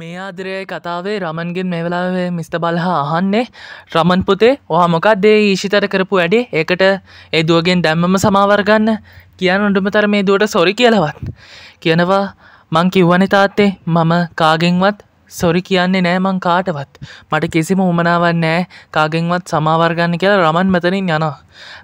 මේ ආදරය කතාවේ රමන්ගෙන් මේ වෙලාවේ මිස්ත බලහා අහන්නේ රමන් පුතේ ඔහා මොකක්දේ ඊශිතර කරපු වැඩේ ඒකට ඒ දුවගෙන් දැම්මම සමාවර්ගන්න කියන්න උඩුමතර මේ දුවට සොරි කියලවත් කියනවා මං කිව්වනි තාත්තේ මම කාගෙන්වත් සොරි කියන්නේ නෑ මං කාටවත් මට කිසිම උමනාවන් නෑ කාගෙන්වත් සමාවර්ගන්න කියලා රමන් මෙතනින් යනවා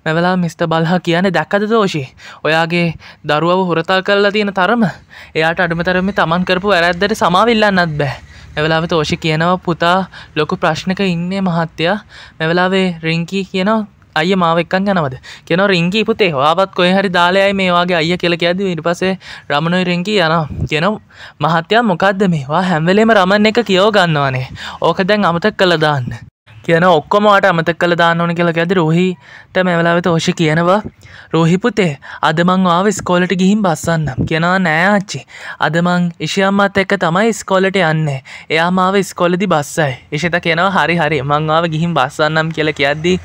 මෙවලා මිස්ට බල්හා කියන දැක්කද දෝෂි ඔයාගේ දරුවව හොරතා කරලා තියෙන තරම එයාට අඩුමතරම තමන් කරපු ඇරැද්දට සමාවිල්ලන්නත් බෑ මෙවලාව තෝෂි කියනවා පුතා ලොකු ප්‍රශ්නක ඉන්නේ මහත්තයා මෙවලාවේ රිංකී කියනවා අය මාව එක්කන් යනවද කෙනව රිංගී පුතේ වාවත් කොයි හරි දාලයයි මේවාගේ අය කෙලක ඇද ඉට පසේ රමණුයි රිංගී යනවා කියන මහත්තයා මොකක්ද මේවා හැම්වලේම රමන් එක කියෝ ගන්නවානේ ඕක දැන් අමතක් කළ දාන්න කියන ඔක්කොමට අමතක් කළ දාන්න ඕන කියලා ඇද රෝහිට මෙවලාවෙත ඕෂ කියනවා රෝහිපුතේ අදමං ආව ස්කෝලට ගිහින් බස්සන්නම් කියෙනවා නෑආච්චි අදමං ඉශයම්මත් එක්ක තමයි ස්කෝලට යන්නේ එයා මාව ස්කොලදි බස්සයි ඉෂත කියනවා හරි හරි මංආාව ගිහින් බස්සන්නම් කියල කියද්දී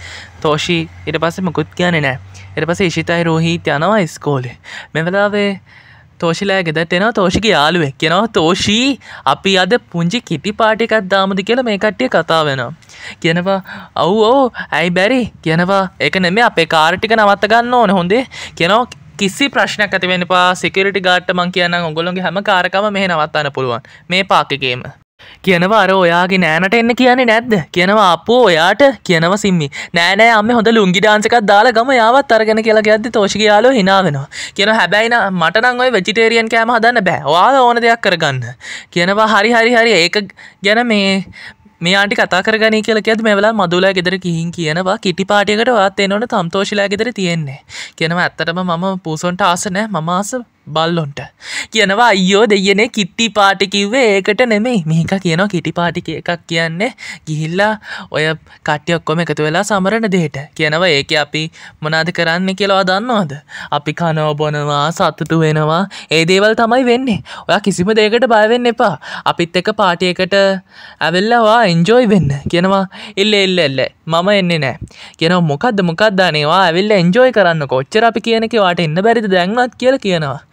තෝෂී ඉට පස්සේ මකුත් කියන්නේ නෑ එට පසේ ශිතයි රෝහිත යනවා ස්කෝලේ මෙවලාවේ තෝෂිලෑ ගෙදටෙනවා තෝෂික යාලුවෙක් කියෙනවා තෝෂී අපි අද පුංචි කිටි පාටිකත් දාමද කියලා මේ කට්ටිය කතා වෙනවා කියනවා අව් ඕ ඇයි බැරි කියනවා එක නෙමේ අපේ කාරටික නවත්ත ගන්න ඕන හොඳේ කියනවා කිසි ප්‍රශ්නයක් ඇතිවෙන පා සිකරටි ගාට්ටමන් කියන්න ඔගොලොන්ගේ හැම කාරකම මෙහ නවත්තන්න පුළුවන් මේ පාකගේම කියනවා අර ඔයාගේ නෑනට එන්න කියන්නේ නැද්ද කියනවා අපෝ ඔයාට කියනව සිම්මි නෑනෑ අම්ම හොඳ ලුංගි ඩාන්සකක් දාලා ගම යාවත් අරගෙන කියලා ගැද්දි තෝෂිකයාලෝ හිනාවෙනවා කියන හැබැයින මටනම් ඔය වෙජිටේරියන් කෑම හදන්න බෑ ඔයාලා ඕන දෙයක් කරගන්න කියනවා හරි හරි හරි ඒක ගැන මේ මේයාටි කතා කරගනී කියලා කියද මේ වෙලා මදුලා ගෙදර කිහින් කියනවා කිටි පාටියකට වාත් එනවන තම්තෝෂිලා ගෙදර තියෙන්නේ කියනවා ඇත්තටම මම පූසොන්ට ආස නෑ මම ආස බල්ලොන්ට කියනවා අයෝ දෙයනේ කිට්ටි පාටි කිව්වේ ඒකට නෙමෙයි මේක කියනවා කිටි පාටික එකක් කියන්නේ ගිහිල්ලා ඔය කට්ටියක්කොම එකතු වෙලා සමරණ දෙට කියනවා ඒක අපි මොනාද කරන්න කියලා දන්නවාද අපි කනෝබොනවා සත්තුතු වෙනවා ඒ දේවල් තමයි වෙන්නේ ඔයා කිසිම දෙයකට බයවෙන්න එපා අපිත් එක පාටියකට ඇවෙල්ලවා එන්ජෝයි වෙන්න කියනවා එල්ල එල්ල එල්ල මම එන්නේ නෑ කියනවා මොකක්ද මොකක්දානේවා ඇවිල්ල එන්ජෝයි කරන්න කොච්චර අපි කියනකවාට එන්න බැරිද දැන්වත් කියල කියනවා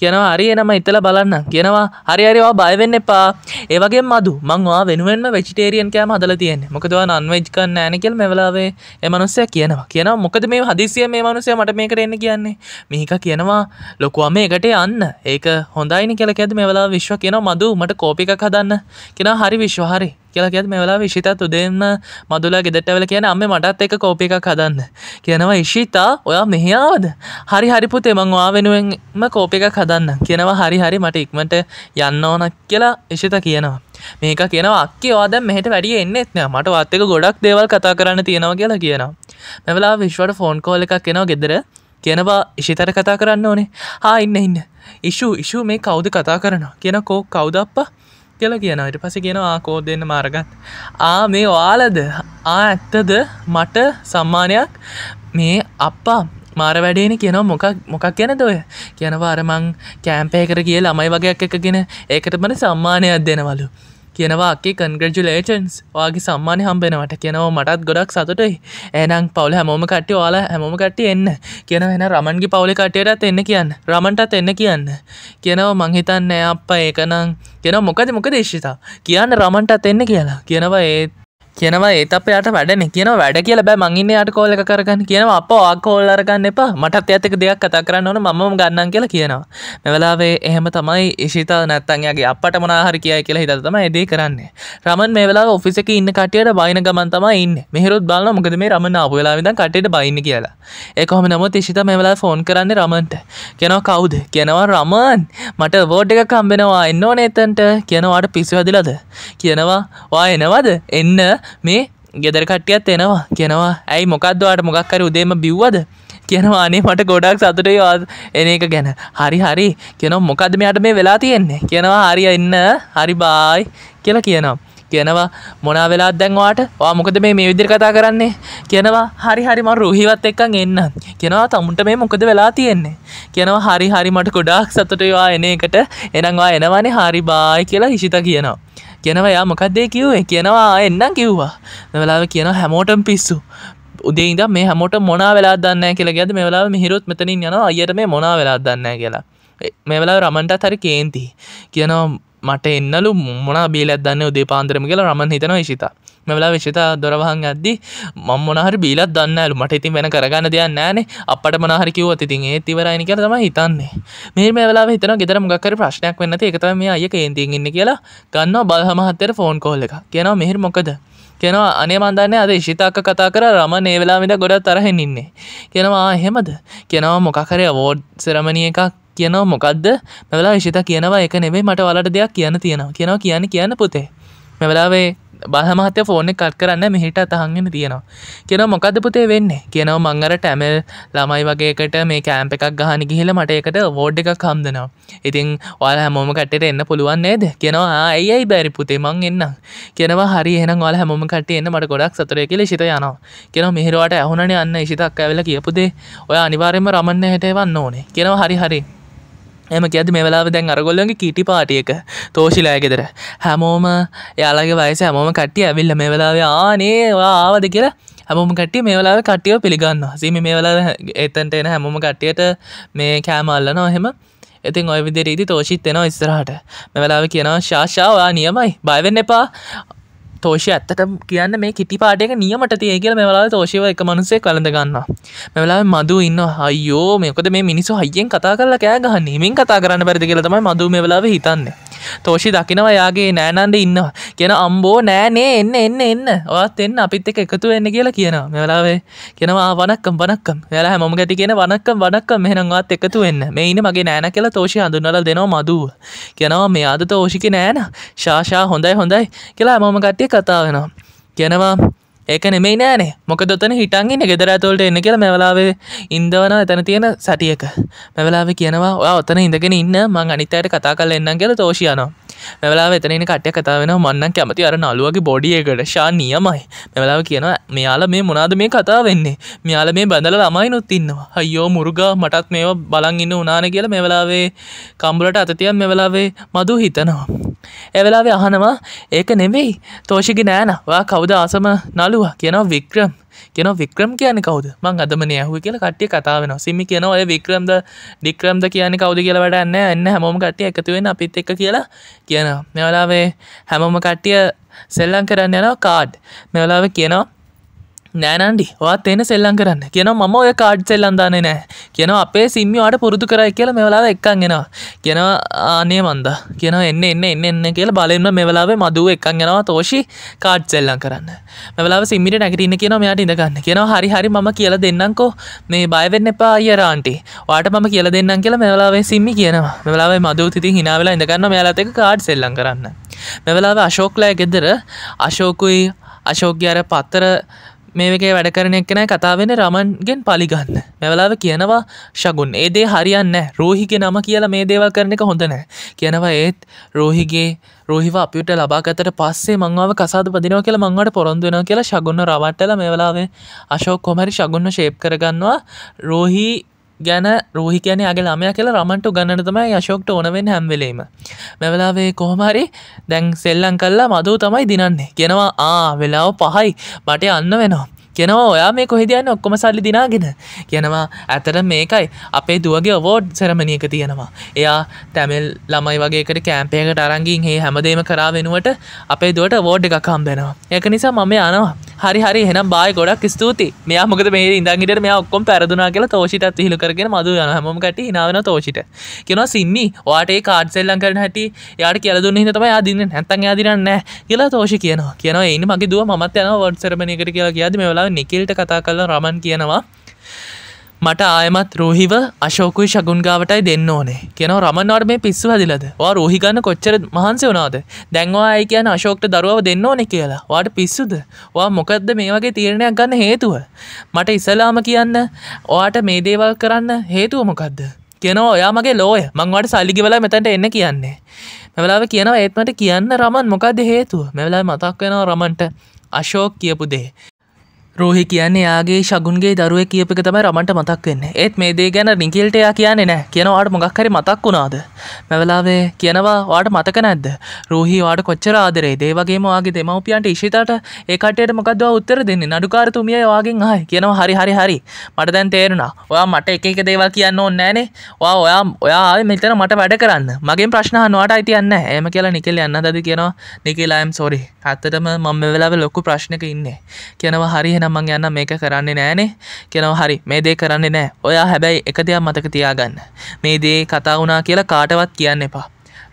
කියනවා හරි එනම ඉතල බලන්න කියනවා හරි හරිවා බයවෙන්න එපා ඒවගේ මදු මංවා වෙනුවෙන්ම වෙචිටේරියන් කෑම හදල තියෙන්නේ මොකදවා අන්වජ් කන්න ෑනකෙල් මෙවලාවේ එමනුස්සය කියනවා කියනවා මොකද මේ හදිසිය මේ මනුසය මට මේ කරන්න කියන්නේ මිහික කියනවා ලොකුවම එකට යන්න ඒක හොඳයිනි කෙල ඇද මෙවලා විශ්ව කියන මදු මට කෝපික හදන්න කියෙන හරි විශ්වහරි කියලා කියත් මෙවලා විශිතත් උදෙන්ම මදුලා ගෙදටවල කියන අම්ම මටත් එක කෝපික හදන්න කියනවා ඉශීතා ඔයා මෙහිාවද හරි හරිපුතේ මංවා වෙනුවෙන්ම කෝපික හද හදන්න කියනවා හරි හරි මට ඉක්මට යන්න ඕන කියලා ඉෂිත කියනවා මේක කියනවා අක්කේවා දැන් මෙහෙට වැඩිය එන්නෙත් නෑ මට වාත් එක ගොඩක් දේවල් කතා කරන්න තියෙනවා කියලා කියනවා මෙවලා විශ්වට ෆෝන් කෝල් එකක් එනවා ගෙදර කියනවා ඉෂිතර කතා කරන්න ඕනේ හා ඉන්න ඉන්න ඉෂු ඉෂු මේ කවුද කතා කරනවා කියන කෝ කවුද අප්පා කියලා කියනවා ඊට පස්සේ කියනවා කෝ දෙන්න මාර්ගත් ආ මේ ඔයාලද ආ ඇත්තද මට සම්මානයක් මේ අප්පා මාර වැඩේන කියනවා මොකක් මොකක් ගැනද ඔය කියනවා අරමං කෑම්පයකර කිය ළමයි වගේක් එකගෙන ඒකට මන සම්මානයක් දෙනවලු කියනවා අක්කේ කන්ග්‍රජුලේෂන්ස් වගේ සම්මානය හම්බෙනවට කියනවා මටත් ගොඩක් සතුටයි ඒනම් පවල හැමෝම කට්ටි යාලා හැමෝම කට්ටි එන්න කියන එෙන රමන්ගේ පවුලි කටයටත් එන්න කියන්න රමන්ටත් එන්න කියන්න කියනවා මංහිතන්න අප්පා ඒකනම් කියෙන මොකද මොකදේශිතා කියන්න රමන්ටත් එන්න කියලා කියනවා ඒත් කියනවා ඒත් අප යට වැඩන කියන වැඩ කියල බෑ මංගන්න යට කෝල කරගන්න කියනව අප ආකෝල්ලරගන්න එපා මටත් ඇතක දෙයක් කතා කරන්න ඕන මම ගන්නන් කියලා කියනවා මෙවලාවේ එහෙම තමයි ඉශිතා නැත්තන්ගේ අපට මනාහරි කියයි කියලා හිත තම ඇදේ කරන්නේ රමන් මේවලා ඔෆිසක ඉන්න කටියට බයින ගමන් තම ඉන්න මෙහරුත් බාල මොකද මේ රමණ අපවෙලාවිද කටට බයින්න කියලා ඒකොම නමුත් ඉශිත මෙවලා ෆෝන් කරන්න රමන්ට කියනවා කවුද කියනවා රමන් මට වෝඩ් එක කම්බෙනවා එන්න ඕන එතන්ට කියනවාට පිස්සු හදිලද කියනවා වා එනවද එන්න මේ ගෙදර කට්ටියත් එනවා කියනවා ඇයි මොකක්දවාට මොකක්කර උදේම බිව්වද කියනවා අනේ මට ගොඩක් සතුටේ එන එක ගැන හරි හරි කියනවා මොකද මෙයාට මේ වෙලා තියෙන්නේ කියනවා හරි එන්න හරි බායි කියලා කියනවා කියනවා මොනා වෙලා දැන්වාට වා මොකද මේ මේ විදිර කතා කරන්නේ කියනවා හරි හරිම රුහිවත් එක්කන් එන්න කියනවා තමුන්ට මේ මොකද වෙලා තියෙන්නේ කියනවා හරි හරි මට ගොඩක් සතුටේවා එන එකට එනංවා එනවානේ හරි බායි කියලා හිසිත කියනවා කියනවා යා මොකක්දේ කිව්වේ කියනවා එන්නම් කිව්වා වෙලාව කියන හැමෝටම් පිස්සු උදේද මේ හැමෝට මොනා වෙලා දන්න කියලා ගැද මේ වෙලාව මිහිරුත් මෙතනින් යනවා අයට මේ මොනා වෙලා දන්න කියලා මේ වෙලා රමන්ටත් හරි කේන්ති කියනවා මට එන්නලු මොන බීලත් දන්න උදේ පාන්දරම කියලා රමන් හිතන විශිතා මෙවලා විශතා දොරවහන් අද්දි මම් මොනහරි බීලත් දන්නඇලු මට ඉතින් වෙන කරගන්න දෙයක් නෑනේ අපට මනහරි කිව්වත් ඉතින් ඒ තිවරයිනික තම හිතන්නේ මේ මෙවලා හිතන ගෙතර මොක්කර ප්‍රශ්නයක් වෙන්න එකතම මේ අය කේන්තින් ඉන්න කියලා ගන්නවා බලහමහත්තර ෆෝන් කෝල්ල එක කියනවා මෙහිර මොකද කෙනවා අනේ මන්දන්නේ අද ශිතාක්ක කතා කර රම නේවෙලාමිට ගොඩත් තරහෙන් ඉන්නේ කෙනවා එහෙමද කෙනවා මොකකරය වෝඩ් සෙරමණිය එකක් කියනව මොකක්ද මෙවලා විශෂත කියනවා එක නෙවෙයි මට වලට දෙයක් කියන්න තියෙනවා කියනවා කියන්න කියන්න පොතේ මෙවලාවේ බහමහත්‍ය ෆෝන කට් කරන්න මෙහිට අතහගෙන තියෙනවා කියෙන මොකද පුතේ වෙන්නේ කියනව මංගර ටැමල් ළමයි වගේකට මේ කෑම්ප එකක් ගහන ගිහිල මට එකට වෝඩ් එකක් හම්දනවා ඉතින් ඔයාල හැමෝම කටට එන්න පුළුවන් නේද කියෙනවා ඇයි බැරි පුතේ මං එන්න කියෙනවා හරි එන ොල හැමෝම කට එන්න මට ගොඩක් සතුරය කියල ශිත යනවා කියෙන මෙහිරවාට ඇහුණන යන්න ඉශිතක් ඇවෙල කියපුදේ ඔය අනිවාරයම රමන්න හට වන්න ඕනේ කියෙනවා හරි හරි එම ඇති මෙවෙලා දැන් අරගොල්ලගේ කීටි පාටියක තෝෂිලායගෙදර හැමෝම යාලගේ වයස හැමෝම කට්ටිය ඇවිල්ල මේ වෙලාව ආනේ ආවද කියලා හැමෝම කට්ටිය මේ වෙලාව කට්ටියෝ පිළිගන්න සීම මේ වෙලා එතන්ට එන හැමෝම කට්ටියට මේ කෑමල්ලන ඔහෙම ඉතින් ඔය විදිරීති තෝෂිත් එෙනවා ඉස්සරහට මෙවෙලාව කියනවා ශාෂාවවා නියමයි බයවෙන්න එපා තෝෂය ඇත්තට කියන්න මේ කිටි පාටක නියමට තියගල මෙවලා තෝෂව එක මනුසේ කළඳගන්න මෙවලා මදු ඉන්න හයෝ මේකද මේ මිනිසු හයිියෙන් කතා කරලා කෑ ගහන්නීමින් කතා කරන්න පැරිදි කියලතම මදු මෙවලාව හිතන්නේ තෝෂි දකිනවා යාගේ නෑනන්ඩ ඉන්නවා කියෙන අම්බෝ නෑනේ එන්න එන්න එන්න ඔත් එන්න අපිත් එක එකතු වෙන්න කියලා කියනවා මෙවලාවේ කෙනවා වනක්කම් වනක්කම් වෙලා හැම ගැටි කියෙන වනක්කම් වනක්කම් මෙහෙනවාත් එකතු වෙන්න මේ ඉන්න මගේ නෑන කියලා තෝෂි හඳුන්නල දෙනවා මදුව කෙනවා මේ අද තෝෂිකි නෑන ශාෂා හොඳයි හොඳයි කියලා හැමම ගට්ටිය කතා වෙනවා කියනවා ඒක නෙමෙයි නෑනේ මොක දොතන හිටන්ගන්න ගෙදරඇතුවලට එන්න කියලා මැවලාවේ ඉන්දවන එතන තියෙන සටියක මැවලාව කියනවා ඔයා ඔතන ඉඳගෙන ඉන්න මං අනිතයට කතා කල එන්න කියල තෝෂයනවා මෙවලා වෙතන කට්ය කතාවෙන මන්න කැමති අර නලුවගේ බොඩියකට ශා නියමයි මෙවලාව කියනවා මෙයාල මේ මොනාද මේ කතා වෙන්නේ මෙයාල මේ බැඳල ළමයි නොත්තින්නවා අයෝ මුරුගා මටත් මේ බලන් ඉන්න උනාන කියලා මෙවලාවේ කම්බලට අතතියන් මෙවලාවේ මදු හිතනවා එවෙලාවෙ අහනවා ඒක නෙවෙයි තෝෂිකි නෑන ඔයා කවුද ආසම නලුව කියනව වික්‍රම් කියන වික්‍රම් කියන කවුද මං අදමන ඇහු කියල කට්ටිය කතාවෙන සිමි කියන ඔය වික්‍රම්ද ඩික්‍රම්ද කියන කවුද කියල වැඩන්න එන්න හැමෝම කට්ටිය එකතුවෙන් අපිත් එක්ක කියලා කියන මෙවලාවේ හැමම කට්ටිය සෙල්ලං කරන්න යනවා කාඩ් මෙවලාව කියනවා නෑනන්ඩි වත් එන සෙල්ලන් කරන්න කියන මම ඔය කාඩ් සෙල්ලන්දාන්නේ නෑ කියන අපේ සිම්මිවාට පුරුදු කරයි කියලා මෙවලාව එක්කන් එෙනවා කියන ආනේ මන්ද කියන එන්න එන්න එන්න එන්න කියලා බලෙන්ම මෙවලාවේ මදුව එක්කන් ගෙනවා තෝෂි කාඩ් සෙල්ලන් කරන්න මෙවලාව සිම්මිට නැගටඉන්න කියන මෙයාට ඉඳගන්න කියන හරි හරි ම කියල දෙන්නකෝ මේ බයවෙන්න එපා අයරාන්ටි වාට ම කියල දෙන්නම් කියලා මෙවලාවේ සිම්මි කියනවා මෙවලාවේ මදූ තිති හිනාවෙලා ඉඳගන්න මෙයාලතක කාඩ් සෙල්ලන් කරන්න මෙවලාව අශෝක්ලය ගෙදර අශෝකුයි අශෝක්‍ය අර පත්තර මේකේ වැඩ කරන එක්කෙනයි කතාවෙන රමන්ගෙන් පලිගන්න මෙවලාව කියනවා ශගුන් ඒදේ හරියන්න රෝහිගේ නම කියලා මේ දේවල් කරන එක හොඳනෑ කියනවා ඒත් රෝහිගේ රෝහිව අපිට ලබාගතට පස්සේ මංවාව කසාද පදිනව කියලා මංවට පොරොන්දුවෙන කියලා ශගුන්න රවට්ටල මෙවලාවේ අශෝක් කොමරි ශගුන්න ශේප් කරගන්නවා රෝහි ගැන රෝහි කියන අගේ ළමය කියල රමට ගන්න තමයි යශෝක්ට ඕනවෙන් හැම්වෙලීම මෙවලාවේ කොහමරි දැන් සෙල්ලන් කල්ලා මදූ තමයි දිනන්නේ කෙනවා ආ වෙලාව පහයි මට අන්න වෙනවා කෙනවා ඔයා මේ කොහෙදයන්න ඔක්කොම සල්ලි දිනාගෙන කියනවා ඇතර මේකයි අපේ දුවගේ ඔවෝඩ් සැරමණියක තියෙනවා එයා තැමල් ළමයි වගේකට කෑම්පයකට අරංගින් ඒ හැමදේම කරා වෙනුවට අපේ දුවට වෝඩ් එකක්කම් දෙෙනවා එක නිසා මම යනවා හරි හරි හෙනම් බාය ගොඩක් ස්තුති මෙයා මොකද මේ ඉඳගිට මෙයා ඔක්කොම් පැරදුනා කියලා තෝෂිටත් හිළු කරගෙන මද යන හැමෝම කට හිනාවෙන තෝෂිට කෙනවා සින්නි වාට ඒ කාඩ් සෙල්ලං කරන හැටි යාට කියලදුන්න හිතම යදින්න නැත්තන් යදිරන්න කියලා තෝෂි කියනවා කියනවා එන්න මගේ දුව මත් යන වඩ් සරමණයකට කියලා කියද මේ වෙලා වෙලා නිකල්ට කතා කල රමන් කියනවා මට ආයමත් රෝහිව අශෝකුයි ශගුන්ගාවටයි දෙන්න ඕනේ කියෙන රමන්වට මේ පිස්සු හදිලද වා රෝහිගන්න කොච්චර මහන්සේ වනාද දැන්වා අයි කියන අශෝක්ට දරුවව දෙන්න ඕනෙ කියලා වාට පිස්සුද වා මොකක්ද මේ වගේ තීරණයක් ගන්න හේතුව මට ඉසලාම කියන්න ඔයාට මේ දේවල් කරන්න හේතුව මොකක්ද කියනවා ඔයා මගේ ලෝය මංවට සල්ලිගිවලා මෙතැට එන්න කියන්නේ මෙවලාව කියනවා ඒත්මට කියන්න රමන් මොකක්ද හේතුව මෙවලා මතක් වෙනවා රමන්ට අශෝක් කියපු දේ රෝහි කියන්නේ යාගේ ශගුන්ගේ දරුවේ කියප එක තමයි රමන්ට මතක් වෙන්නේ. ඒත් මේ දේ ගැන රිකිල්ට එයා කියන්නේ නැහැ. කියනවා ඔයාට මොකක් හරි මතක් වුණාද? මැවලාවේ කියනවා ඔයාට මතක නැද්ද? රෝහි ඔයාට කොච්චර ආදරේද? ඒ වගේම ඔයාගේ දෙමව්පියන්ට ඉෂිතාට ඒ කට්ටියට මොකද්ද ඔයා උත්තර දෙන්නේ? නඩුකාරතුමියයි ඔයාගෙන් අහයි. කියනවා හරි හරි හරි. මට දැන් තේරුණා. ඔයා මට එක එක දේවල් කියන්න ඕනේ නැහනේ. ඔයා ඔයා ඔයා ආවේ මෙතන මට වැඩ කරන්න. මගෙන් ප්‍රශ්න අහන්න ඔයාට අයිතියක් නැහැ. එහෙම කියලා නිකෙල් යන්න දදි කියනවා. නිකෙල් I am sorry. ඇත්තටම මම මේ වෙලාවේ ලොකු ප්‍රශ්නක ඉන්නේ. කියනවා හරි එහෙනම් මං යන්න මේක කරන්නේ නෑනේ කියනවා හරි මේ දේ කරන්නේ නෑ ඔයා හැබැයි එක දෙයක් මතක තියාගන්න මේ දේ කතා වුණා කියලා කාටවත් කියන්න එපා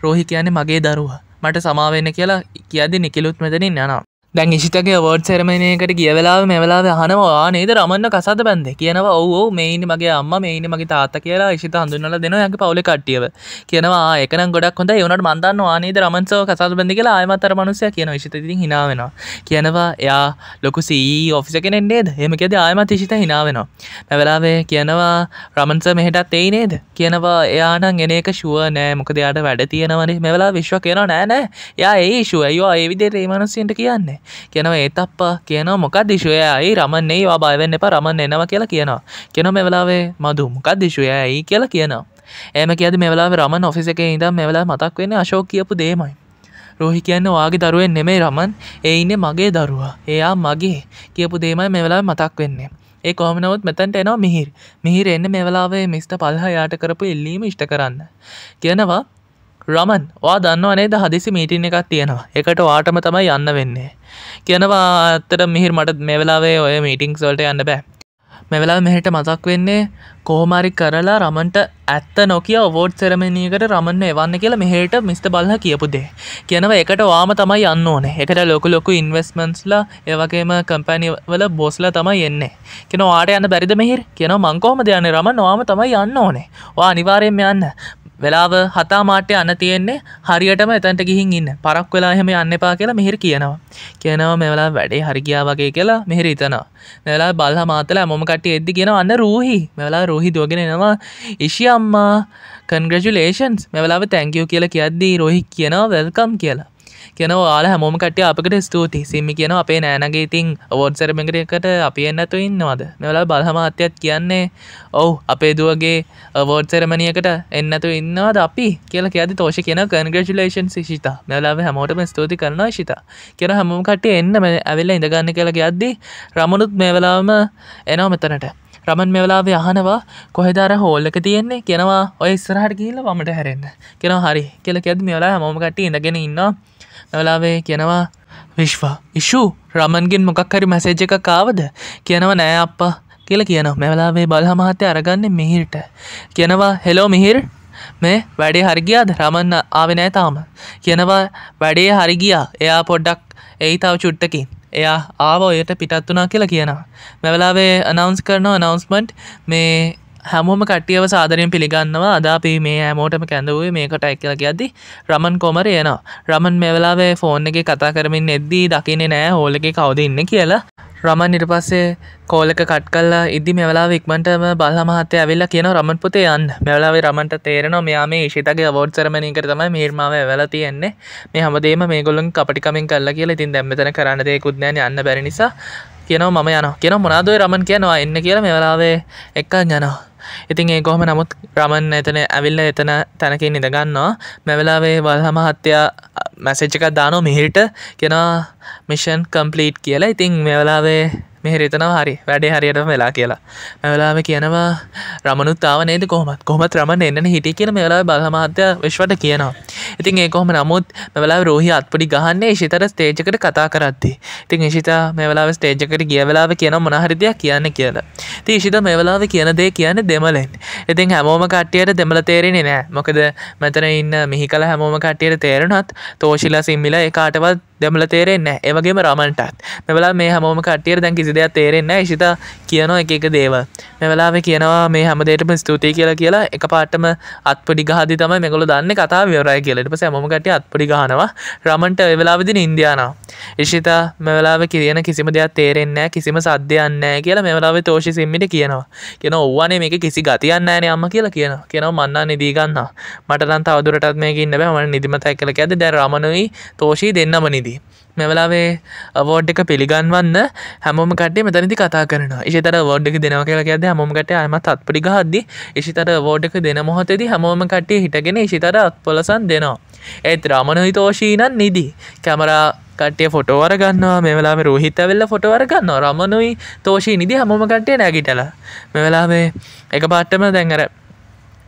රෝහි කියන්නේ මගේ දරුවා මට සමාවෙන්න කියලා කියද්දි නිකිලුත් මෙතනින් යනවා දැන් ඉසිතගේ වෝඩ් සෙරමණයකට කිය වෙලාව මෙවෙලාව හනවා නේද රමන්න කසාද බැන්ද කියනවා ඔවෝ මෙයිනි මගේ අම්ම මේනි මගේ තාත්ත කියලා ඉසිත හඳුන්නල දෙන යක පවුලි කට්ටියව කියනවා ඒකන ගොඩක් හොඳ එවනට මන්දන්න ආනේද රමන්සෝ කසාද බැඳ කියලා අයමතර මනුසය කියන ඉසිතතිී හිනාවෙනවා කියනවා එයා ලොකු සී ඔෆිස e කෙනෙන්නේද හෙමකෙද ආයමත් ඉසිත හිනාවෙනවා මෙවෙලාවේ කියනවා රමන්ස මෙහටත් එයි නේද කියනවා එයානන් එනක ශුව නෑ මොක දෙයාට වැඩ තියෙනවනේ මෙවෙලා විශ්ව කියෙන නෑනෑ යා ඒ ශුව යවා ඒවිදේ රේමනුසින්ට කියන්නේ කියනව ඒතප්පා කියනව මොකක් දිශුවයයි රමන්නේ වා බයවෙන්න එපා රමන්න එනවා කියලා කියනවා කියනව මෙවලාවේ මදු මොකක් දිශුවයයි කියලා කියනවා එම කියද මෙවලාව රමන් ඔෆිස එක ඉඳම් මෙවලා මතක් වෙන්නේ අශෝක කියපු දේමයි රෝහි කියන්න වාගේ දරුවෙන් නෙමේ රමන් ඒ ඉන්නේ මගේ දරුවා එයා මගේ කියපු දේමයි මෙවලා මතක් වෙන්නේ ඒ කොමනවත් මෙතැන්ට එනවා මිහිර මිහිර එන්න මෙවලාවේ මිස්ට පල්හයාට කරපු එල්ලීම ඉෂ්ට කරන්න කියනවා රමන් වා දන්නවනේ ද හදිසි මීටින් එකක් තියෙනවා එකට වාටම තමයි යන්න වෙන්නේ කියනවා අත්තට මිහිර මට මේ වෙලාවේ ඔය මීටිංක්ස් වලට යන්න බෑ මෙවෙලා මෙහට මතක් වෙන්නේ කෝමාරි කරලා රමන්ට ඇත්ත නොකිය ඔවෝඩ් සෙරමණීකට රමන්න එවන්න කියලා මෙහට මිස්ට බල්හ කියපුදේ කියනව එකට වාම තමයි යන්න ඕන එකට ලොකු ලොකු ඉන්වස්මන්ස්ලා ඒවගේම කම්පැනිවල බෝස්ල තමයි එන්නේ කෙන වාට යන්න බැරිද මෙහිර කියන මංකෝම දෙයන්න රම නොවාම තමයි යන්න ඕනේ වා අනිවාරයෙන් යන්න වෙලාව හතා මාට්‍ය අන්න තියෙන්නේ හරියටම එතැන්ට ගිහින් ඉන්න පරක් වෙලා හෙම අන්න එපා කියලා මෙහිර කියනවා කියනවා මෙවලා වැඩේ හරිගියා වගේ කියලා මෙහිර ඉතනවා මෙලා බල්හ මාතල මොම කට්ටි එද්දි කියෙන අන්න රූහි මෙවලා රෝහි දෝගෙනනවා ඉශි අම්මා කන්ග්‍රජුලේෂන්ස් මෙවලාව තැංකෝ කියලා කියද්දී රොහි කියනවා වෙල්කම් කියලා කියන වාල හැමෝම කට අපට ස්තුති සිම්මි කියන අපේ නෑනගේ ඉතින් අවෝඩ් සරමකරකට අපි එන්නතු ඉන්නවාද මෙවලා බලහමාත්‍යයක් කියන්නේ ඔවු අපේ දුවගේ අවෝඩ් සෙරමණියකට එන්නතු ඉන්නවාද අපි කියලා කියද තෝෂ කියන කන්ග්‍රශලේෂන් සිිතා මෙලාව හැමෝටම ස්තුති කරනවා ශිතා කියෙන හැමෝම කටේ එන්නම ඇවිල්ල ඉඳගන්න කියලගේ අද්දී රමණුත් මේවලාම එනවා මෙතනට රමන් මෙවලාවේ අහනවා කොහෙදර හෝල්ලක තියෙන්නේ කෙනවා ඔය ඉස්සරහට කියීල වමට හැරෙන්න්න කෙන හරි කෙලක ඇද මෙවලා හමෝමකට ඉඳගෙන ඉන්නවා එවලාවේ කියනවා විශ්වා ඉශූ රමන්ගෙන් මොකක්හරි මැසේජ එක කාවද කියනව නෑ අප්පා කියල කියනවා මෙවලාවේ බලහමහතය අරගන්න මිහිට කියනවා හෙලෝ මිහිර් මේ වැඩේ හරිගියාද රමන්න ආවෙනෑ තාම කියනවා වැඩේ හරිගියා එයා පොඩ්ඩක් එයි තාව චුට්ටකින් එයා ආව ඔයට පිටත් වනා කියලා කියනවා මෙවලාවේ අනවන්ස් කරනවා අනවන්ස්මට් මේ හැමෝම කටියව සාදරයෙන් පිළිගන්නවා අදා අපි මේ ඇමෝටම කැඳවේ මේකට එක්කල ගද්දි රමන් කොමර යනවා රමන් මෙවලාවේ ෆෝන් එක කතා කරමින් එද්දී දකිනෙ නෑ හෝලගේ කවුද ඉන්න කියලා රමන් ඉට පස්සේ කෝලක කට් කල්ලා ඉදදි මෙවලා ඉක්මටම බල්හමහත්තය ඇවිල්ලා කියන රමන් පුතේ යන් මෙවලාව රමට තේරන මෙයාම ශිතගේ අවෝඩ් සරමණය කරතම මේර්මාව ඇවල තියෙන්නේ මේ හමදේම මේගොලුන් කපටිකමින් කල්ලා කියලා ඉතින් දැම්මතන කරන්න දෙයකුත්නෑ යන්න බැරි නිසා කියනව ම යන කියෙන මොනාදේ රමන් කියනවා එන්න කියල මෙවලාවේ එක්කා යනවා ඉතින් ඒ කොහොම නමුත් රමන් එතන ඇවිල්ල එතන තැනකින් නිදගන්නවා මෙවෙලාවේ වල්හමහත්තයා මැසෙච්චකක් දානෝ මිහිට කෙනා මිෂන් කම්පලීට් කියලා ඉතිං මෙවලාවේ මෙහ රතනව හරි වැඩේ හරියටම වෙලා කියලා මෙවලාම කියනවා රමනුත්තාව නේද කොහමත් කොමත් රමන් එන්න හිටි කියන මෙලා බලමාත්‍ය විශ්වට කියනවා ඉතින් ඒ කොහම නමුත් මෙවලා රෝහි අත්පඩි ගහන්නේ ශිතර ස්ටේජකට කතා කරත්ති ඉතින් ශිතා මෙවලාව ස්ටේජකට ගිය වෙලාව කියන මොනහරිදයක් කියන්න කියලා ති ශිත මෙවලාව කියන දේ කියන්න දෙමලෙන් ඉතින් හැමෝම කට්ටියට දෙමල තේරෙන්නේ නෑ මොකද මෙතන ඉන්න මිහි කල හැමෝම කට්ටියට තේරෙනත් තෝශිලා සිම්මිල ඒ කාටවත් දැමල තේරෙන්න ඒවගේම රමන්ටත් මෙවලා මේ හමෝම කටිය දැන් කිසිදයක් තේරෙන්න ශිත කියනවා එක එක දේව මෙවලාම කියනවා මේ හැමදේටම ස්තුතියි කියලා කියලා එක පාටම අත්පඩි ගහදි තමයි මෙගොලු දන්න කතා විවරයි කියලට පස මකට අත්පඩි ගහනවා රමන්ට වෙලාවිදින ඉන්දයානා ඉශිතා මෙවලාව කියන කිසිම දෙයක් තේරෙන්නෑ කිසිම සද්ධයන්නෑ කියලා මෙවලාව තෝෂි සිම්මිට කියනවා කියෙන ඔවවානේ මේක කිසි ගතියන්න ෑන අම්ම කියලා කියන කියනවා මන්නා නිදීගන්න මටන් තවදුරටත් මේකින්න බෑ මන නිදිමතැ කල ඇද දැ රමණුයි තෝෂී දෙන්නම නිදී මෙවලාවේ අවෝඩ් එක පිළිගන්වන්න හැමෝම කටේ මෙතනති කතා කරන ඉෂතර වෝඩ් එක දෙනව කියලා කියද හමෝමකට අයම තත්පටි ගහද්දි ඉෂිතර වෝඩ් එක දෙන මොහොතෙදි හමෝම කටේ හිටගෙන ඉෂිතර අත් පොලසන් දෙනවා ඒත් රමණහි තෝෂීනන් නිදී කැමරා කටය ෆොටෝවර ගන්නවා මෙවලාම රෝහිත වෙල්ල ෆොටවර ගන්නවා රමණුයි තෝෂී නිදි හමෝම කටේ නැගිටලා මෙවලාමේ එක පාට්ටම දැන්ගර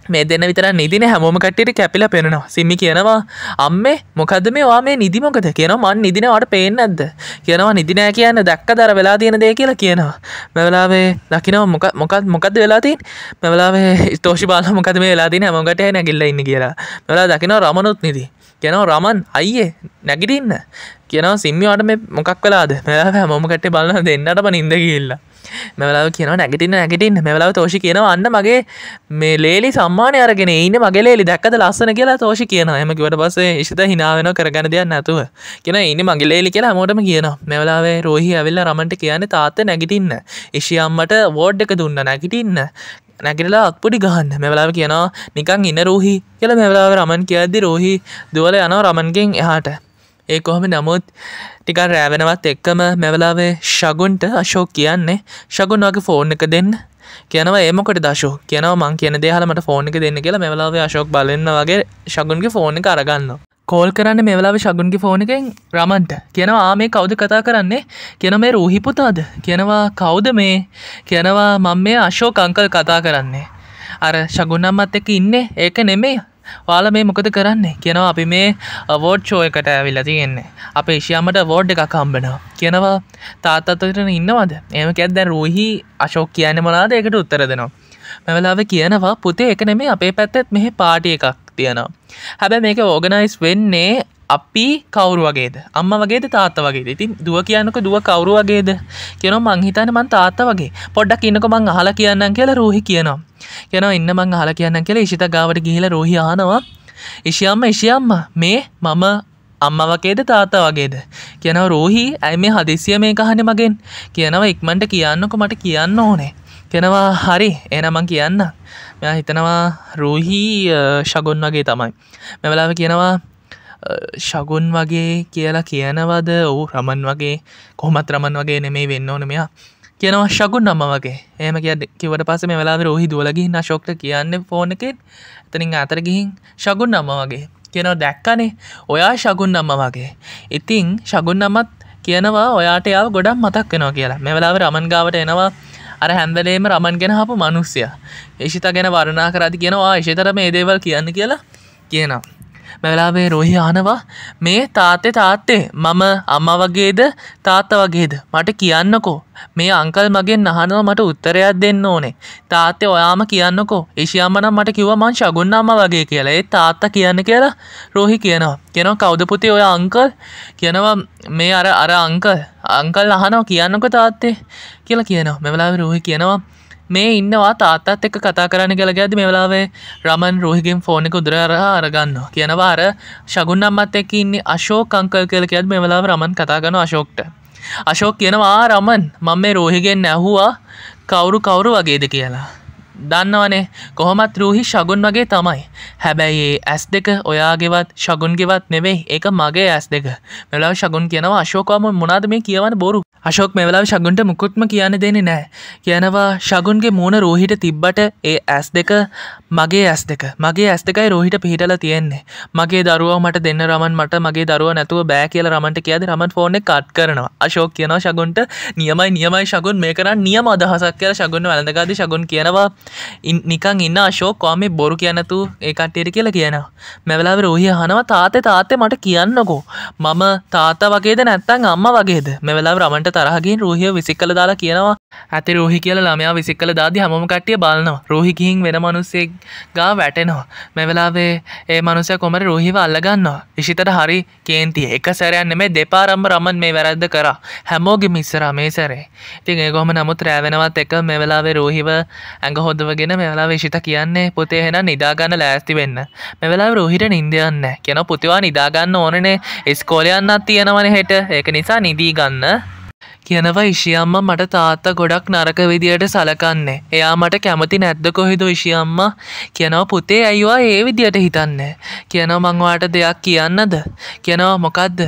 මේ දෙන විතර නිදින හැමෝම කට්ටිට කැපිල පෙනෙනවා සිමි කියනවා අම්මේ මොකද මේ වා මේ නිදිමොකද කියනවා මන් නිදිනවට පේෙන් ඇද කියනවා නිදිනෑ කියන්න දැක්ක දර වෙලා තියෙන දේ කියලා කියනවා මෙවලාවේ දකිනවා මොක මොකත් මොකද වෙලාතින් මෙවලාේ ස්තෝෂි බාල මොකද මේ වෙලාදින හැමකට නැගිල්ල ඉන්න කියලා මෙලා දකිනවා රමනුත් නිදි කියනවා රමන් අයියේ නැගිටින්න කියනවා සිම්මිවාට මේ මොකක් වෙලාද මෙලා හැමෝම කට්ටේ බලන්න දෙන්නට පනින්ද කියල්ලා මෙවලාව කියන නැගටින්න නැගටින් මෙවලාව තෝෂි කියනවන්න මගේ මේ ලේලි සම්මානය අරගෙන ඉන්න මගේ ලේලි දැක්කද ලස්සන කියලා තෝෂි කියන එමකිවට පස්සේ ඉෂත හිනාවෙන කරගන දෙයක් නැතුව කියෙන ඉන්න මගේ ලේලි කියලා මෝටම කියන මෙවලාවේ රෝහි ඇවිල්ල රමට කියන්න තාත්ත නැගිටින්න ඉෂියම්මට වෝඩ් එක දුන්න නැගිටින්න නැගිටලා අත්පුඩි ගහන්න මෙවලාව කියනවා නිකං ඉන්න රෝහි කියල මෙවලාව රමන් කියද්දි රෝහි දුවල යනෝ රමන්ගෙන් එහාට ඒ කොහොම නමුත් ටිකන් රෑවෙනවත් එක්කම මැවලාවේ ශගුන්ට අශෝක් කියන්නේ ශගුන් වගේ ෆෝන් එක දෙන්න කියනවා ඒමකට දශෝ කියනව මං කියන දෙහලමට ෆෝන් එක දෙන්න කියලා මෙවලාවේ අශෝක් බලන්න වගේ ශගුන්ගේ ෆෝන් එක අරගන්න කෝල් කරන්න මෙවලාව ශගුන්ගේ ෆෝන එකෙන් රමන්ට කියනවා මේ කවුද කතා කරන්නේ කියන මේ රූහිපුතාද කියනවා කවුද මේ කියනවා මං මේ අශෝක අංකල් කතා කරන්නේ අර ශගුනම්මත් එක ඉන්නේ ඒක නෙමේ වාල මේ මොකද කරන්නේ කියනවා අපි මේ අවෝඩ් ෂෝයකට ඇවිල්ලා තියෙන්නේ අප ේෂයාමට වෝඩ් එකක් හම්බෙනවා කියනවා තාත්තත්තරන ඉන්නවද එම කැත් දැන් රූහි අශෝක් කියන්න මලාද එකට උත්තර දෙනවා මෙවලාව කියනවා පුතේ එක නෙමේ අපේ පැත්තෙත් මෙහි පාටි එකක් තියෙනවා හැබැ මේක ඕගනයිස් වෙන්නේ අපි කවරු වගේද අම්ම වගේද තාත්ත වගේ ඉතින් දුව කියන්නක දුව කවරු වගේද කියනවා මං හිතන්න මං තාත්ත වගේ පොඩ්ඩක් ඉන්නක මං අහලා කියන්නම් කියලා රෝහි කියනවා කියනවා ඉන්න මං අහලා කියන්නම් කියලා ඉෂිත ගාවට ගිහිලා රෝහි ආනවා ඉෂියම්ම ඉෂියම්ම මේ මම අම්ම වගේද තාතා වගේද කියනව රෝහි ඇයි මේ හදිසිය මේ කහන මගෙන් කියනව ඉක්මට කියන්නක මට කියන්න ඕනේ කෙනවා හරි එනමං කියන්න මෙ හිතනවා රෝහි ශගොන් වගේ තමයි මෙවලාව කියනවා ශගුන් වගේ කියලා කියනවද ඔහු රමන් වගේ කොහොමත් රමන් වගේ නෙමේ වෙන්න ඕන මෙයා කියනවා ශගුන් නම වගේ ඒම කිය කිවට පස මේ වෙලාව රෝහි දුවලගි නශෝක්ට කියන්න ෆෝන එකෙත් එතනින් අතරගිහින් ශගුන් නම වගේ කියනවා දැක්කනේ ඔයා ශගුන් නම්ම වගේ ඉතිං ශගුන් නමත් කියනවා ඔයාට යාව ගොඩක් මතක් වෙනවා කියලා මෙ වෙලාව රමන්ගාවට එනවා අර හැන්දලේම රමන් ගෙන හපු මනුස්්‍යය ඒශිත ගැන වරණා කරදි කියනවා ආශතර මේ දේවල් කියන්න කියලා කියනවා මැලාවේ රෝහි අහනවා මේ තාත්තේ තාත්තේ මම අම්ම වගේද තාත්ත වගේද මට කියන්නකෝ මේ අංකල් මගේ නහනව මට උත්තරයක් දෙන්න ඕනේ තාත්තේ ඔයාම කියන්නකෝ ඒශයාමනම් මට කිව මං ශගුන්නාම වගේ කියලා ඒ තාත්තා කියන්න කියලා රෝහි කියනවා කියනවා කවුද පුතේ ඔය අංකල් කියනවා මේ අර අර අංකල් අංකල් අහනෝ කියන්නකො තාත්තේ කියලා කියනවා මෙමලාවේ රෝහි කියනවා මේ ඉන්නවා තාත්තත් එක්ක කතා කරන්න කළ ගැද මේ වෙලාවේ රමන් රෝහිගෙන් ෆෝනෙක උදුරර අරගන්න කියනවා අර ශගුන් අම්මත් එක්ක ඉන්නේ අශෝකංකල් කියල කියද මේ වෙලාව රමන් කතා කරන අශෝක්ට අශෝක් කියනවා රමන් මම මේ රෝහිගෙන් ඇහුවා කවුරු කවුරු වගේද කියලා දන්නවනේ කොහොමත් රූහි ශගුන් වගේ තමයි හැබැයි ඒ ඇස් දෙක ඔයාගෙවත් ශගුන්ගෙවත් නෙවෙයි ඒක මගේ ඇස් දෙක මෙලාව ශගුන් කියනවා අශෝකම මොනාද මේ කියවන බොරු අශෝක් මෙවලාව ශගුන්ට මුකුත්ම කියන්න දෙෙන නෑ කියනවා ශගුන්ගේ මූුණ රෝහිට තිබ්බට ඒ ඇස් දෙක මගේ ඇස් දෙක මගේ ඇස් දෙකයි රෝහිට පිහිටල තියෙන්නේ මගේ දරුව මට දෙන්න රමන් මට මගේ දරුව නැතුව බෑ කියල රමට කියද රමන් ෆෝන කට් කරනවා අශෝක් කියනවා ශගුන්ට නියමයි නියමයි ශගුන් මේ කරන්න නියම අදහසක් කියල ශගුන් වැලඳගද ශගුන් කියනවා නිකං ඉන්න අශෝ කාමේ බොරු කියනතු ඒකට්ටයට කියලා කියනවා මෙවලාව රෝහිය හනවා තාතේ තාත්තේ මට කියන්නකෝ මම තාත වගේද නැත්තං අම්ම වගේද මෙවලා රමට තරහගින් රෝහිය විසික් කළ දාලා කියනවා ඇති රෝහි කියල ළමයා විසික් කල දාදි හම කට්ටිය බලනවා රෝහිකිහින් වෙන මනුස්සේ ගා වැටෙනවා මෙවලාවේ ඒ මනුසය කොමර රෝහිව අල්ලගන්නවා විශිතට හරි කේන්ති එක සැරයන්න මේ දෙපාරම්ම රමන් මේ වැරද්ද කර හැමෝගේ මිස්සර මේ සැරේ ඉතින් ඒකොම නමුත් රෑවෙනවත් එක මෙවලාවේ රෝහිව ඇඟ හොදවගෙන මෙවලා විශිත කියන්නේ පොතේ හෙන නිදාගන්න ලෑස්ති වෙන්න මෙවලා රෝහිට නින්දයන්න කියන පුතිවා නිදාගන්න ඕනනේ ස්කෝලයන්නත් තියෙනවන හෙට ඒක නිසා නිදී ගන්න කියනවා ඉෂියම්ම මට තාත්තා ගොඩක් නරක විදියට සලකන්නේ. එයා මට කැමති නැද්ද කොහෙද ඉෂියම්ම? කියනවා පුතේ ඇයිවා ඒ විදියට හිතන්නේ. කියනවා මං ඔයාට දෙයක් කියන්නද? කියනවා මොකද්ද?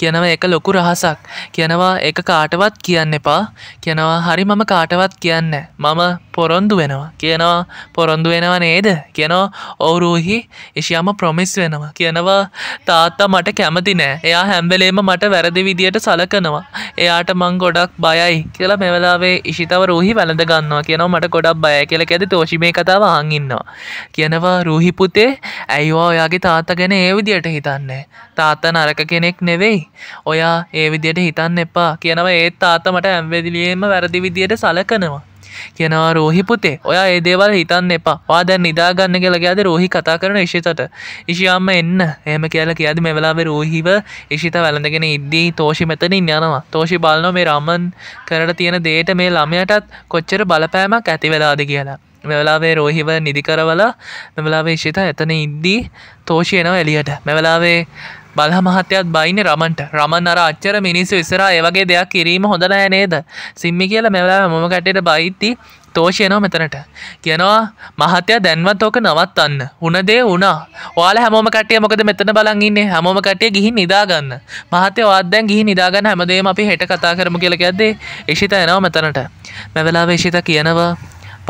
කියනවා එක ලොකු රහසක් කියනවා එක කාටවත් කියන්න එපා කියනවා හරි මම කාටවත් කියන්න මම පොරොන්දු වෙනවා කියනවා පොරොන්දු වෙනවා නේද කියනවා ඔවුරූහි ඉශයම ප්‍රොමිස් වෙනවා කියනවා තාත්තා මට කැමති නෑ එයා හැම්බෙලේම මට වැරදි විදියට සලකනවා එයාට මං ගොඩක් බයයි කියලා මෙවලාවේ ඉෂිතව රූහි වැළඳ ගන්නවා කියනවා මට ගොඩක් බය කියලා ඇද තෝෂි මේ කතාව හංඉන්නවා කියනවා රූහිපුතේ ඇයිවා ඔයාගේ තාත්තා ගැන ඒ විදියට හිතන්නේ තාත්තා නරක කෙනෙක් නෙවේ නෙවෙයි ඔයා ඒ විදියට හිතන්න එපා කියනව ඒත් තාතමට ඇම්වැදිලියේම වැරදි විදියට සලකනවා කියනවා රෝහි පුතේ ඔයා ඒ දේවල් හිතන්න එපා වා දැන් නිදාගන්න කියලා කියද රෝහි කතා කරන ඉෂිතට ඉෂියම්ම එන්න එහෙම කියලා කියද මේ වෙලාවේ රෝහිව ඉෂිත වැළඳගෙන ඉද්දී තෝෂි මෙතනින් යනවා තෝෂි බලනවා මේ රමන් කරලා තියෙන දේට මේ ළමයටත් කොච්චර බලපෑමක් ඇති වෙලාද කියලා මෙවලාවේ රෝහිව නිදිකරවලා මෙවලාවේ ශිත එතන ඉද්දී තෝෂයනව එලියට මෙවලාවේ බල්හ මහත්තයත් බයින රමන්ට රමන් අර අච්චර මිනිස්සු ඉස්සරා ඒවගේ දෙයක් කිරීම හොඳනෑ නේද සිම්මි කියල මෙවලා මොම කටට බයිති තෝෂයනෝ මෙතනට කියනවා මහත්තයා දැන්වත් ඕක නවත්තන්න උනදේ වුණා වාල හැමෝම කටය මොකද මෙතන බලන් ඉන්නේ හැමෝම කටය ගිහි නිදාගන්න මහතය වාදැන් ගිහි නිදාගන්න හැමදේම අපි හෙට කතා කරම කියලක ඇද්දේ ඒෂිත එනවා මෙතනට මෙවලා වේශිත කියනවා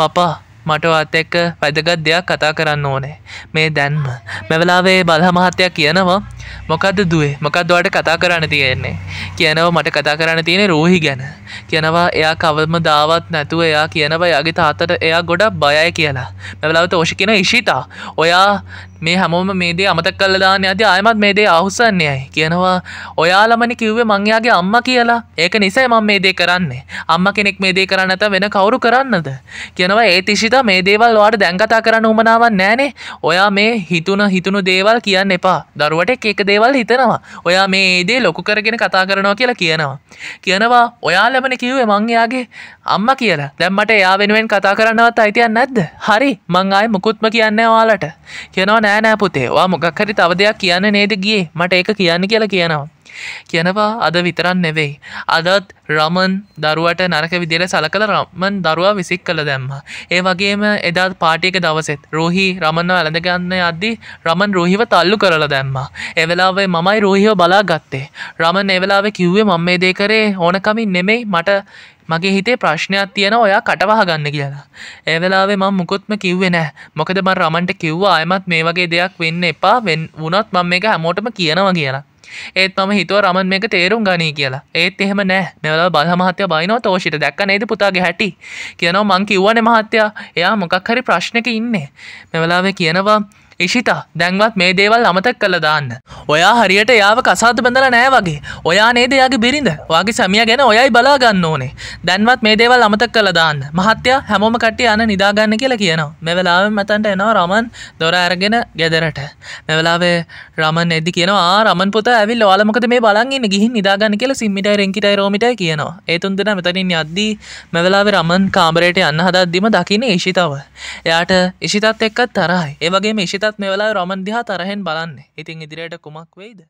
පපා මටවත් එක්ක වැදගත් දෙයක් කතා කරන්න ඕනේ මේ දැන්ම මෙවලාවේ බල්හ මහත්තයා කියනවා මොකක්ද දුවේ මොකක්දවාට කතා කරන්න තියෙන්නේ කියනව මට කතා කරන්න තියෙන රෝහි ගැන කියනවා එයා කවම දාවත් නැතුව එයා කියනව යාගේ තාතට එයා ගොඩක් බයයි කියලා මෙවලාව තෝෂ කියන ඉශිතා ඔයා මේ හැමෝම මේදේ අමතක් කල්ල දාන්න ඇති අයමත් මේදේ අවසන්නයයි කියනවා ඔයාලමනි කිව්වේ මංයාගේ අම්ම කියලා ඒක නිසා මං මේදේ කරන්නේ අම්ම කෙනෙක් මේදේ කරන්න ඇත වෙන කවුරු කරන්නද කියනවා ඒ තිශිත මේ දේවල් වාට දැන්කතා කරන්න උමනාවන් නෑනේ ඔයා මේ හිතුන හිතුණු දේවල් කියන්න එපා දරුවට එක දේවල් හිතනවා ඔයා මේ ඒදේ ලොකු කරගෙන කතා කරනවා කියලා කියනවා කියනවා ඔයා ලැබෙන කිව්වේ මං එයාගේ අම්ම කියලා දැම්මට එයා වෙනුවෙන් කතා කරන්නවත් අයිතියන් නැද්ද හරි මං ආයේ මුකුත්ම කියන්නේ ඔයාලට කියනවා නෑ නෑ පුතේ ඔයා මොකක් හරි තව දෙයක් කියන්න නේද ගියේ මට ඒක කියන්න කියලා කියනවා කියනවා අද විතරන් නෙවෙයි. අදත් රමන් දරුවට නරක විදිර සලකළ රමන් දරුවා විසික් කළ දැම්ම. ඒ වගේම එදාත් පාටියක දවසෙත් රෝහි රමන්ව ඇළඳගන්න අද්දි රමන් රෝහිව තල්ලු කරලා දැම්ම. එවෙලාවේ මමයි රෝහිව බලා ගත්තේ. රමන් එවෙලාව කිව්වේ මං මේ දේ කරේ ඕනකමින් නෙමෙයි මට මගේ හිතේ ප්‍රශ්නයක් තියෙන ඔයා කටවහගන්න කියලා. ඒවෙලාවේ මං මුකුත්ම කිව්වේ නෑ මොකද මං රමන්ට කිව්වා අයමත් මේ වගේ දෙයක් වෙන්න එපා වෙන් වුණොත් මං මේක හැමෝටම කියනවා කියලා. ඒත් ම හිතුව රමන් මේක තේරුම් ගනී කියලා ඒත් එහෙම නෑ මෙවල බලමහත්‍ය බයිනෝ තෝෂිට දැක්ක නේද පුතාගේ හැටි කියනවා මං කිව්වන මහත්තයා එයා මොකක් හරි ප්‍රශ්නක ඉන්නේ මෙවලාවේ කියනවා ඉශිතා දැන්වත් මේ දේවල් අමතක් කළ දාන්න. ඔයා හරියට යාව කසාද බඳලා නෑ වගේ. ඔයා නේද යාගේ බිරිඳ. ඔයාගේ සැමියා ගැන ඔයයි බලා ගන්න ඕනේ. දැන්වත් මේ දේවල් අමතක් කළ දාන්න. මහත්තයා හැමෝම කට්ටිය අන නිදා ගන්න කියලා කියනවා. මේ වෙලාවේ මතන්ට එනවා රමන් දොර අරගෙන ගෙදරට. මේ වෙලාවේ රමන් එද්දි කියනවා ආ රමන් පුතා ඇවිල්ලා ඔයාලා මොකද මේ බලන් ඉන්නේ ගිහින් නිදා ගන්න කියලා සිම්මිටයි රෙන්කිටයි රෝමිටයි කියනවා. ඒ තුන්දෙනා මෙතනින් යද්දී මේ වෙලාවේ රමන් කාමරයට යන්න හදද්දිම දකින්නේ ඉෂිතාව. එයාට ඉෂිතත් එක්කත් තරහයි. ඒ වගේම ඉෂිත අපිටත් මෙවලා රොමන්දිහා තරහෙන් බලන්න ඉතින් ඉදිරියට කුමක් වෙයිද